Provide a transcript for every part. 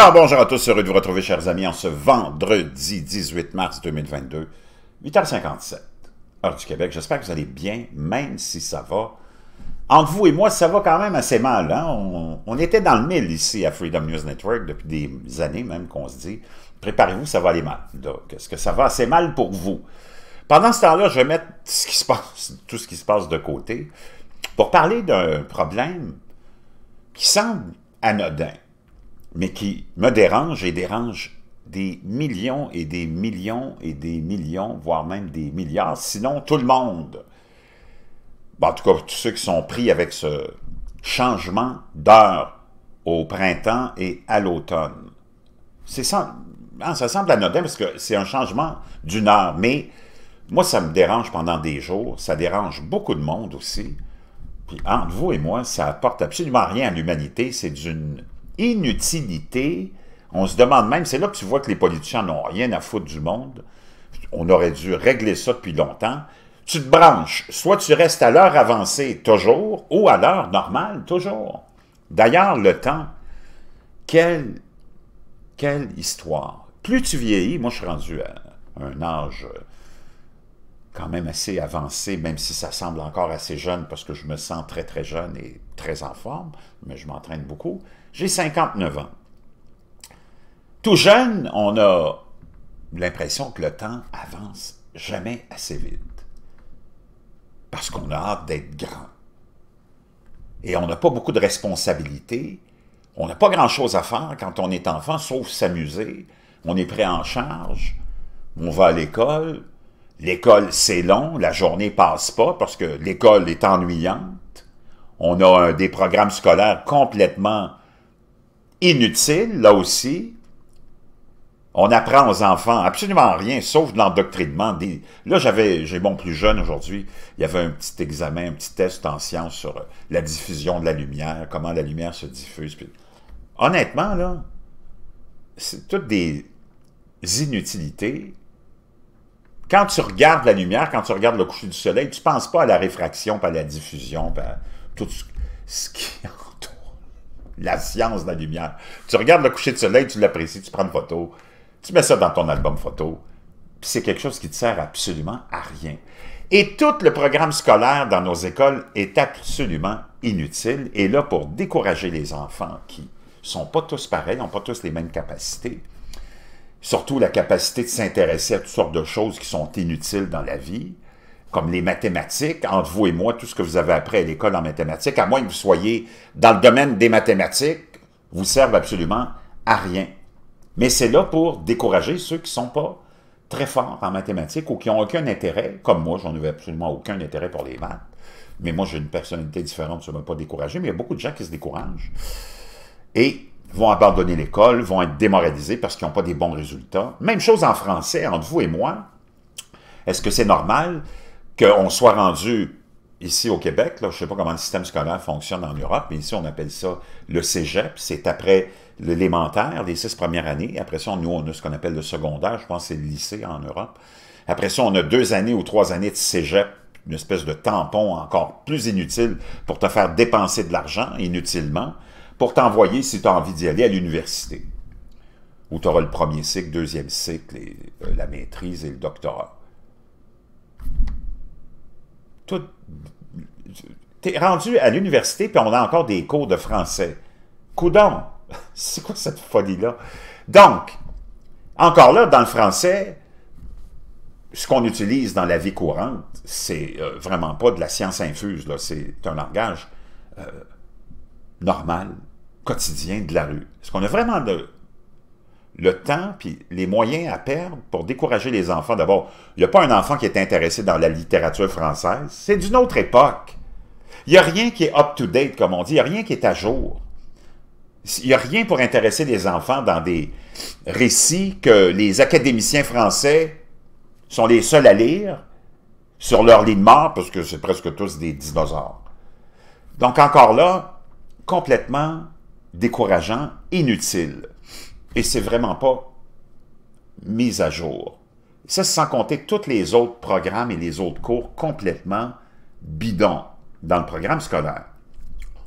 Alors bonjour à tous, heureux de vous retrouver chers amis en ce vendredi 18 mars 2022, 8h57, heure du Québec. J'espère que vous allez bien, même si ça va. Entre vous et moi, ça va quand même assez mal. Hein? On, était dans le mille ici à Freedom News Network depuis des années même qu'on se dit, préparez-vous, ça va aller mal. Donc, est-ce que ça va assez mal pour vous? Pendant ce temps-là, je vais mettre tout ce qui se passe de côté pour parler d'un problème qui semble anodin mais qui me dérange et dérange des millions et des millions et des millions, voire même des milliards, sinon tout le monde. en tout cas, tous ceux qui sont pris avec ce changement d'heure au printemps et à l'automne. C'est ça, hein, ça semble anodin parce que c'est un changement d'une heure, mais moi, ça me dérange pendant des jours, ça dérange beaucoup de monde aussi. Puis entre vous et moi, ça apporte absolument rien à l'humanité, c'est d'une inutilité. On se demande même, c'est là que tu vois que les politiciens n'ont rien à foutre du monde. On aurait dû régler ça depuis longtemps. Tu te branches, soit tu restes à l'heure avancée toujours, ou à l'heure normale toujours. D'ailleurs, le temps, quelle, quelle histoire. Plus tu vieillis, moi je suis rendu à un âge quand même assez avancé, même si ça semble encore assez jeune parce que je me sens très très jeune et très en forme, mais je m'entraîne beaucoup. J'ai 59 ans. Tout jeune, on a l'impression que le temps avance jamais assez vite. Parce qu'on a hâte d'être grand. Et on n'a pas beaucoup de responsabilités. On n'a pas grand-chose à faire quand on est enfant, sauf s'amuser. On est prêt en charge. On va à l'école, L'école, c'est long, la journée passe pas parce que l'école est ennuyante. On a un, des programmes scolaires complètement inutiles, là aussi. On apprend aux enfants absolument rien, sauf de l'endoctrinement. Là, j'avais, j'ai mon plus jeune aujourd'hui, il y avait un petit examen, un petit test en sciences sur euh, la diffusion de la lumière, comment la lumière se diffuse. Honnêtement, là, c'est toutes des inutilités quand tu regardes la lumière, quand tu regardes le coucher du soleil, tu ne penses pas à la réfraction, pas à la diffusion, pas à tout ce, qui entoure la science de la lumière. Tu regardes le coucher du soleil, tu l'apprécies, tu prends une photo, tu mets ça dans ton album photo, c'est quelque chose qui ne te sert absolument à rien. Et tout le programme scolaire dans nos écoles est absolument inutile et là pour décourager les enfants qui sont pas tous pareils, n'ont pas tous les mêmes capacités. Surtout la capacité de s'intéresser à toutes sortes de choses qui sont inutiles dans la vie, comme les mathématiques, entre vous et moi, tout ce que vous avez appris à l'école en mathématiques, à moins que vous soyez dans le domaine des mathématiques, vous servent absolument à rien. Mais c'est là pour décourager ceux qui ne sont pas très forts en mathématiques ou qui n'ont aucun intérêt, comme moi, j'en avais absolument aucun intérêt pour les maths. Mais moi, j'ai une personnalité différente, ça ne m'a pas découragé, mais il y a beaucoup de gens qui se découragent. Et vont abandonner l'école, vont être démoralisés parce qu'ils n'ont pas des bons résultats. Même chose en français, entre vous et moi. Est-ce que c'est normal qu'on soit rendu ici au Québec, je ne sais pas comment le système scolaire fonctionne en Europe, mais ici on appelle ça le cégep, c'est après l'élémentaire, les six premières années, après ça nous on a ce qu'on appelle le secondaire, je pense que c'est le lycée en Europe, après ça on a deux années ou trois années de cégep, une espèce de tampon encore plus inutile pour te faire dépenser de l'argent inutilement, pour t'envoyer si tu as envie d'y aller à l'université, où tu auras le premier cycle, deuxième cycle, euh, la maîtrise et le doctorat. Tout... Tu es rendu à l'université, puis on a encore des cours de français. Coudon, c'est quoi cette folie-là? Donc, encore là, dans le français, ce qu'on utilise dans la vie courante, c'est euh, vraiment pas de la science infuse, c'est un langage euh, normal, quotidien de la rue? Est-ce qu'on a vraiment le temps et les moyens à perdre pour décourager les enfants? D'abord, il n'y a pas un enfant qui est intéressé dans la littérature française. C'est d'une autre époque. Il n'y a rien qui est up-to-date, comme on dit. Il n'y a rien qui est à jour. Il n'y a rien pour intéresser les enfants dans des récits que les académiciens français sont les seuls à lire sur leur lit de mort, parce que c'est presque tous des dinosaures. Donc encore là, complètement décourageant, inutile. Et c'est vraiment pas mis à jour. Ça, sans compter tous les autres programmes et les autres cours complètement bidons dans le programme scolaire,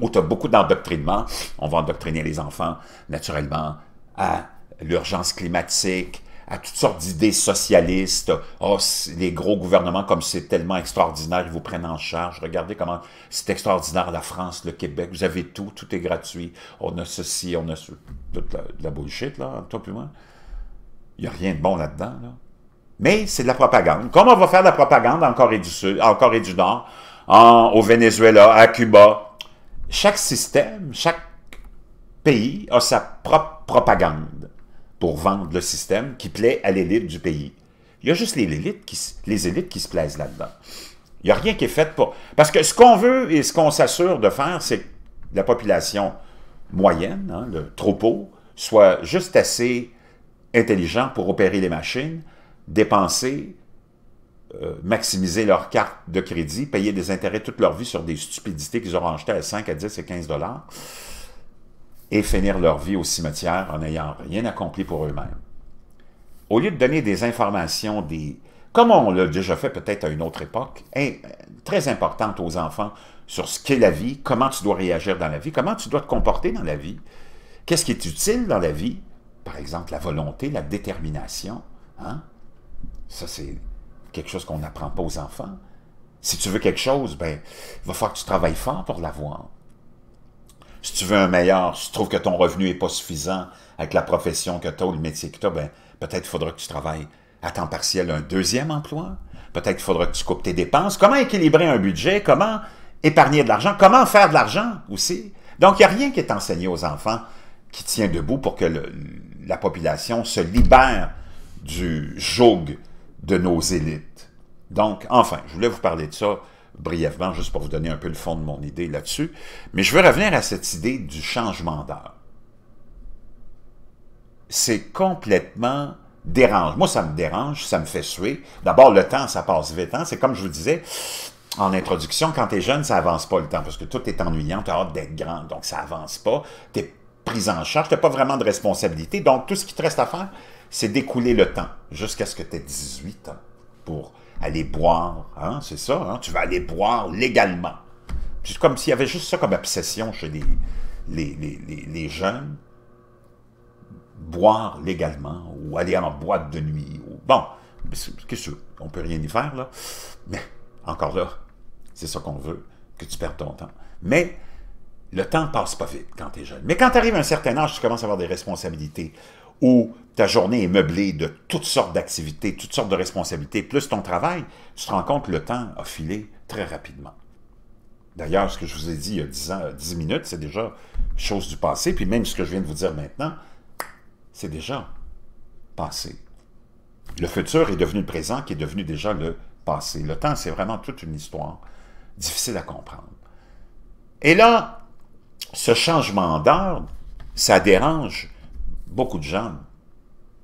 où tu beaucoup d'endoctrinement. On va endoctriner les enfants, naturellement, à l'urgence climatique, à toutes sortes d'idées socialistes. Oh, les gros gouvernements, comme c'est tellement extraordinaire, ils vous prennent en charge. Regardez comment c'est extraordinaire, la France, le Québec, vous avez tout, tout est gratuit. On a ceci, on a ce, toute la, la bullshit, là, toi plus moi. Il n'y a rien de bon là-dedans, là. Mais c'est de la propagande. Comment on va faire de la propagande en Corée du, Sud, en Corée du Nord, au Venezuela, à Cuba? Chaque système, chaque pays a sa propre propagande pour vendre le système qui plaît à l'élite du pays. Il y a juste les élites qui, les élites qui se plaisent là-dedans. Il n'y a rien qui est fait pour... Parce que ce qu'on veut et ce qu'on s'assure de faire, c'est que la population moyenne, hein, le troupeau, soit juste assez intelligent pour opérer les machines, dépenser, euh, maximiser leur carte de crédit, payer des intérêts toute leur vie sur des stupidités qu'ils auront achetées à 5, à 10 et 15 dollars et finir leur vie au cimetière en n'ayant rien accompli pour eux-mêmes. Au lieu de donner des informations, des, comme on l'a déjà fait peut-être à une autre époque, hein, très importantes aux enfants sur ce qu'est la vie, comment tu dois réagir dans la vie, comment tu dois te comporter dans la vie, qu'est-ce qui est utile dans la vie, par exemple la volonté, la détermination. Hein? Ça, c'est quelque chose qu'on n'apprend pas aux enfants. Si tu veux quelque chose, ben, il va falloir que tu travailles fort pour l'avoir. Si tu veux un meilleur, si tu trouves que ton revenu n'est pas suffisant avec la profession que tu as ou le métier que tu as, ben, peut-être faudra que tu travailles à temps partiel un deuxième emploi. Peut-être faudra que tu coupes tes dépenses. Comment équilibrer un budget? Comment épargner de l'argent? Comment faire de l'argent aussi? Donc, il n'y a rien qui est enseigné aux enfants qui tient debout pour que la population se libère du joug de nos élites. Donc, enfin, je voulais vous parler de ça brièvement, juste pour vous donner un peu le fond de mon idée là-dessus. Mais je veux revenir à cette idée du changement d'heure. C'est complètement dérange. Moi, ça me dérange, ça me fait suer. D'abord, le temps, ça passe vite. Hein. C'est comme je vous disais, en introduction, quand tu es jeune, ça avance pas le temps, parce que tout est ennuyant, tu as hâte d'être grand, donc ça avance pas. Tu es pris en charge, tu n'as pas vraiment de responsabilité. Donc, tout ce qui te reste à faire, c'est d'écouler le temps jusqu'à ce que tu aies 18 ans pour aller boire, hein, c'est ça, hein, tu vas aller boire légalement. C'est comme s'il y avait juste ça comme obsession chez les, les, les, jeunes, boire légalement, ou aller en boîte de nuit, ou, bon, qu'est-ce que on peut rien y faire, là, mais encore là, c'est ça qu'on veut, que tu perdes ton temps. Mais le temps passe pas vite quand tu es jeune. Mais quand tu arrives à un certain âge, tu commences à avoir des responsabilités où ta journée est meublée de toutes sortes d'activités, toutes sortes de responsabilités, plus ton travail, tu te rends compte que le temps a filé très rapidement. D'ailleurs, ce que je vous ai dit il y a 10, euh, minutes, c'est déjà chose du passé, puis même ce que je viens de vous dire maintenant, c'est déjà passé. Le futur est devenu le présent, qui est devenu déjà le passé. Le temps, c'est vraiment toute une histoire difficile à comprendre. Et là, ce changement d'ordre, ça dérange beaucoup de gens,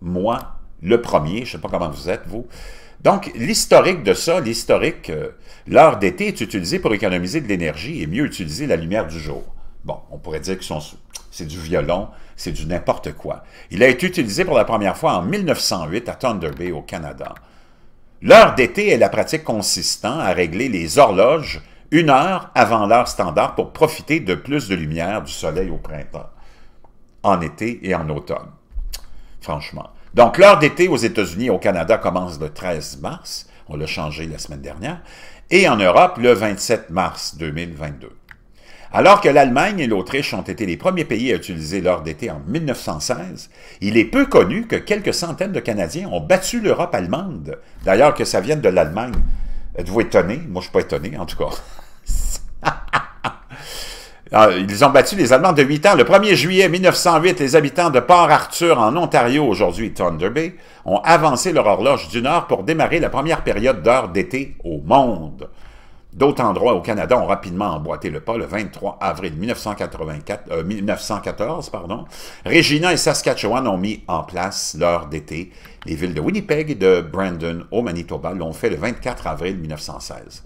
moi, le premier, je ne sais pas comment vous êtes, vous. Donc, l'historique de ça, l'historique, euh, l'heure d'été est utilisée pour économiser de l'énergie et mieux utiliser la lumière du jour. Bon, on pourrait dire que c'est du violon, c'est du n'importe quoi. Il a été utilisé pour la première fois en 1908 à Thunder Bay, au Canada. L'heure d'été est la pratique consistant à régler les horloges une heure avant l'heure standard pour profiter de plus de lumière du soleil au printemps en été et en automne, franchement. Donc, l'heure d'été aux États-Unis et au Canada commence le 13 mars, on l'a changé la semaine dernière, et en Europe le 27 mars 2022. Alors que l'Allemagne et l'Autriche ont été les premiers pays à utiliser l'heure d'été en 1916, il est peu connu que quelques centaines de Canadiens ont battu l'Europe allemande. D'ailleurs, que ça vienne de l'Allemagne. Êtes-vous étonné? Moi, je ne suis pas étonné, en tout cas. Ah, ils ont battu les Allemands de 8 ans. Le 1er juillet 1908, les habitants de Port-Arthur, en Ontario, aujourd'hui Thunder Bay, ont avancé leur horloge du Nord pour démarrer la première période d'heure d'été au monde. D'autres endroits au Canada ont rapidement emboîté le pas le 23 avril 1914. Euh, pardon. Regina et Saskatchewan ont mis en place l'heure d'été. Les villes de Winnipeg et de Brandon au Manitoba l'ont fait le 24 avril 1916.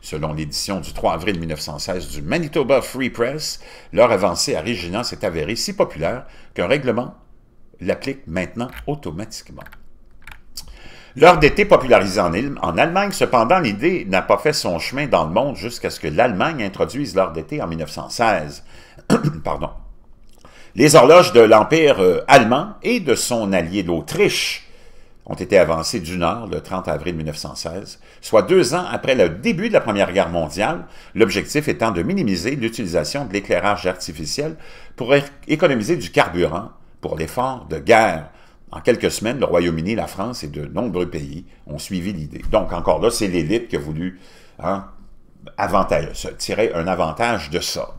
Selon l'édition du 3 avril 1916 du Manitoba Free Press, leur avancée à Régina s'est avérée si populaire qu'un règlement l'applique maintenant automatiquement. L'heure d'été popularisée en, Allemagne, cependant, l'idée n'a pas fait son chemin dans le monde jusqu'à ce que l'Allemagne introduise l'heure d'été en 1916. Pardon. Les horloges de l'Empire euh, allemand et de son allié l'Autriche ont été avancés du Nord le 30 avril 1916, soit deux ans après le début de la Première Guerre mondiale, l'objectif étant de minimiser l'utilisation de l'éclairage artificiel pour économiser du carburant pour l'effort de guerre. En quelques semaines, le Royaume-Uni, la France et de nombreux pays ont suivi l'idée. Donc encore là, c'est l'élite qui a voulu hein, avantage, se tirer un avantage de ça.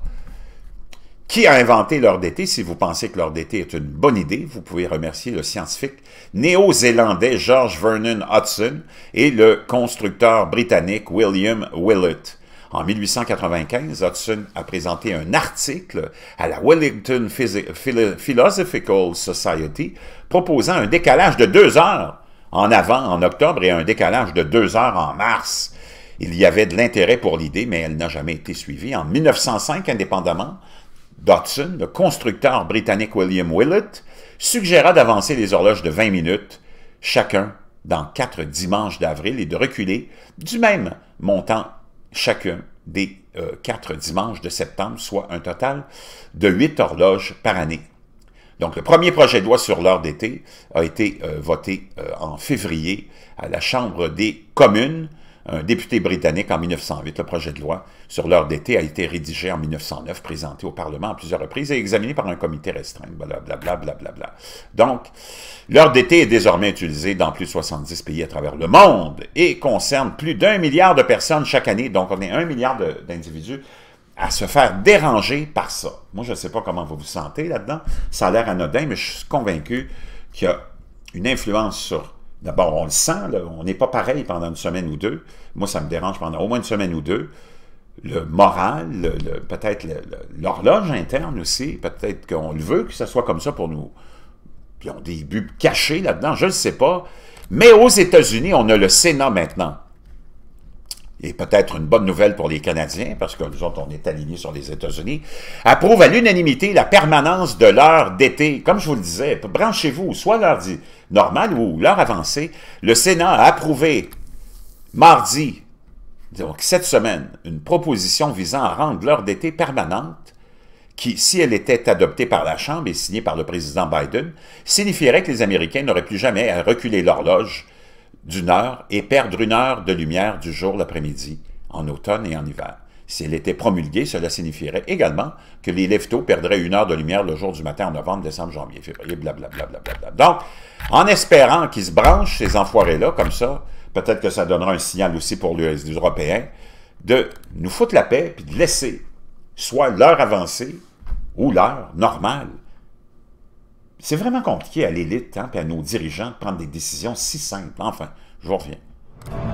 Qui a inventé l'heure d'été? Si vous pensez que l'heure d'été est une bonne idée, vous pouvez remercier le scientifique néo-zélandais George Vernon Hudson et le constructeur britannique William Willett. En 1895, Hudson a présenté un article à la Wellington Philosophical Society proposant un décalage de deux heures en avant en octobre et un décalage de deux heures en mars. Il y avait de l'intérêt pour l'idée, mais elle n'a jamais été suivie. En 1905, indépendamment, Dodson, le constructeur britannique William Willett, suggéra d'avancer les horloges de 20 minutes, chacun dans quatre dimanches d'avril, et de reculer du même montant chacun des euh, quatre dimanches de septembre, soit un total de huit horloges par année. Donc, le premier projet de loi sur l'heure d'été a été euh, voté euh, en février à la Chambre des communes un député britannique en 1908. Le projet de loi sur l'heure d'été a été rédigé en 1909, présenté au Parlement à plusieurs reprises et examiné par un comité restreint. Blablabla. Donc, l'heure d'été est désormais utilisée dans plus de 70 pays à travers le monde et concerne plus d'un milliard de personnes chaque année. Donc, on est un milliard d'individus à se faire déranger par ça. Moi, je ne sais pas comment vous vous sentez là-dedans. Ça a l'air anodin, mais je suis convaincu qu'il y a une influence sur D'abord, on le sent, on n'est pas pareil pendant une semaine ou deux. Moi, ça me dérange pendant au moins une semaine ou deux. Le moral, peut-être l'horloge interne aussi, peut-être qu'on le veut que ce soit comme ça pour nous. Puis on des buts cachés là-dedans, je ne sais pas. Mais aux États-Unis, on a le Sénat maintenant et peut-être une bonne nouvelle pour les Canadiens, parce que nous autres, on est alignés sur les États-Unis, approuve à l'unanimité la permanence de l'heure d'été. Comme je vous le disais, branchez-vous, soit l'heure normal ou l'heure avancée. Le Sénat a approuvé mardi, donc cette semaine, une proposition visant à rendre l'heure d'été permanente qui, si elle était adoptée par la Chambre et signée par le président Biden, signifierait que les Américains n'auraient plus jamais à reculer l'horloge d'une heure et perdre une heure de lumière du jour l'après-midi, en automne et en hiver. Si elle était promulguée, cela signifierait également que les leftos perdraient une heure de lumière le jour du matin en novembre, décembre, janvier, février, blablabla. Bla, bla, bla, Donc, en espérant qu'ils se branchent, ces enfoirés-là, comme ça, peut-être que ça donnera un signal aussi pour les Européens, de nous foutre la paix, puis de laisser soit l'heure avancée ou l'heure normale c'est vraiment compliqué à l'élite et hein, à nos dirigeants de prendre des décisions si simples. Enfin, je vous reviens.